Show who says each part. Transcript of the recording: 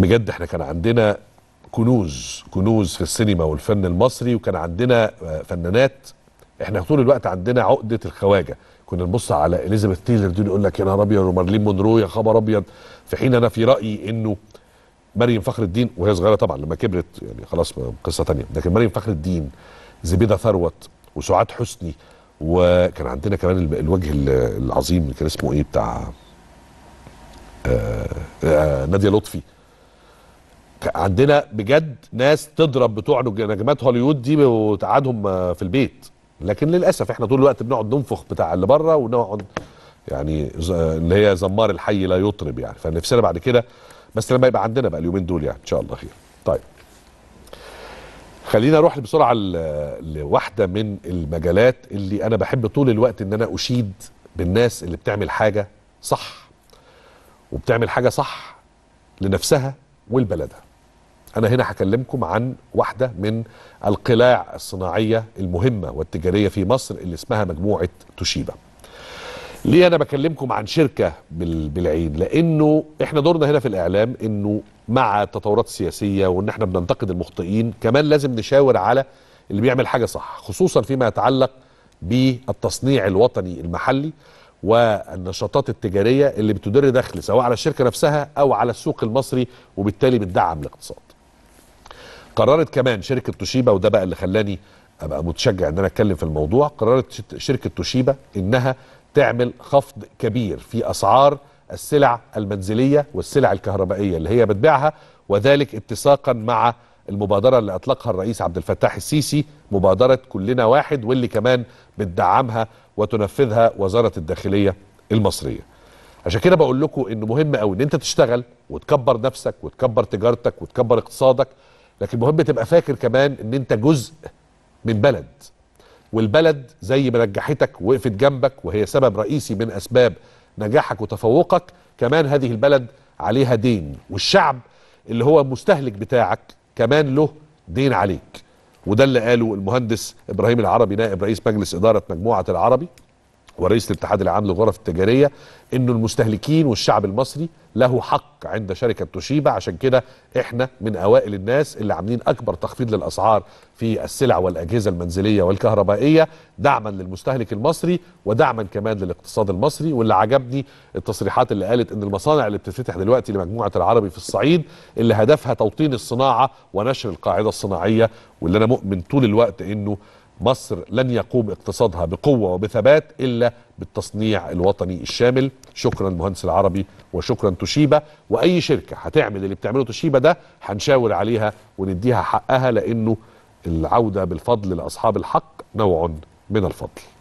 Speaker 1: بجد احنا كان عندنا كنوز كنوز في السينما والفن المصري وكان عندنا آه، فنانات احنا طول الوقت عندنا عقده الخواجه كنا نبص على اليزابيث تيلر دي يقول لك يا نهار ابيض ومارلين مونرو يا خبر ابيض في حين انا في رايي انه مريم فخر الدين وهي صغيره طبعا لما كبرت يعني خلاص قصه ثانيه لكن مريم فخر الدين زبيده ثروت وسعاد حسني وكان عندنا كمان الوجه العظيم اللي كان اسمه ايه بتاع آآ آه، آآ آه، ناديه لطفي عندنا بجد ناس تضرب بتوع نجمات هوليوود دي وتقعدهم آه، في البيت لكن للاسف احنا طول الوقت بنقعد ننفخ بتاع اللي بره ونقعد يعني اللي هي زمار الحي لا يطرب يعني فنفسنا بعد كده بس لما يبقى عندنا بقى اليومين دول يعني ان شاء الله خير طيب خلينا اروح بسرعه لواحده من المجالات اللي انا بحب طول الوقت ان انا اشيد بالناس اللي بتعمل حاجه صح وبتعمل حاجه صح لنفسها ولبلدها أنا هنا هكلمكم عن واحدة من القلاع الصناعية المهمة والتجارية في مصر اللي اسمها مجموعة توشيبا ليه أنا بكلمكم عن شركة بالعين لأنه إحنا دورنا هنا في الإعلام أنه مع التطورات السياسية وأن إحنا بننتقد المخطئين كمان لازم نشاور على اللي بيعمل حاجة صح خصوصا فيما يتعلق بالتصنيع الوطني المحلي والنشاطات التجارية اللي بتدر دخل سواء على الشركة نفسها أو على السوق المصري وبالتالي بتدعم الاقتصاد قررت كمان شركه توشيبا وده بقى اللي خلاني ابقى متشجع ان انا اتكلم في الموضوع قررت شركه توشيبا انها تعمل خفض كبير في اسعار السلع المنزليه والسلع الكهربائيه اللي هي بتبيعها وذلك اتساقا مع المبادرة اللي أطلقها الرئيس عبد الفتاح السيسي مبادرة كلنا واحد واللي كمان بتدعمها وتنفذها وزارة الداخلية المصرية عشان كده بقول لكم انه مهم قوي ان انت تشتغل وتكبر نفسك وتكبر تجارتك وتكبر اقتصادك لكن المهم تبقى فاكر كمان ان انت جزء من بلد والبلد زي ما نجحتك وقفت جنبك وهي سبب رئيسي من اسباب نجاحك وتفوقك كمان هذه البلد عليها دين والشعب اللي هو المستهلك بتاعك كمان له دين عليك وده اللي قاله المهندس ابراهيم العربي نائب رئيس مجلس اداره مجموعه العربي ورئيس الاتحاد العام للغرف التجاريه انه المستهلكين والشعب المصري له حق عند شركه توشيبا عشان كده احنا من اوائل الناس اللي عاملين اكبر تخفيض للاسعار في السلع والاجهزه المنزليه والكهربائيه دعما للمستهلك المصري ودعما كمان للاقتصاد المصري واللي عجبني التصريحات اللي قالت ان المصانع اللي بتتفتح دلوقتي لمجموعه العربي في الصعيد اللي هدفها توطين الصناعه ونشر القاعده الصناعيه واللي انا مؤمن طول الوقت انه مصر لن يقوم اقتصادها بقوة وبثبات إلا بالتصنيع الوطني الشامل شكرا مهندس العربي وشكرا توشيبا وأي شركة هتعمل اللي بتعمله توشيبا ده هنشاور عليها ونديها حقها لأنه العودة بالفضل لأصحاب الحق نوع من الفضل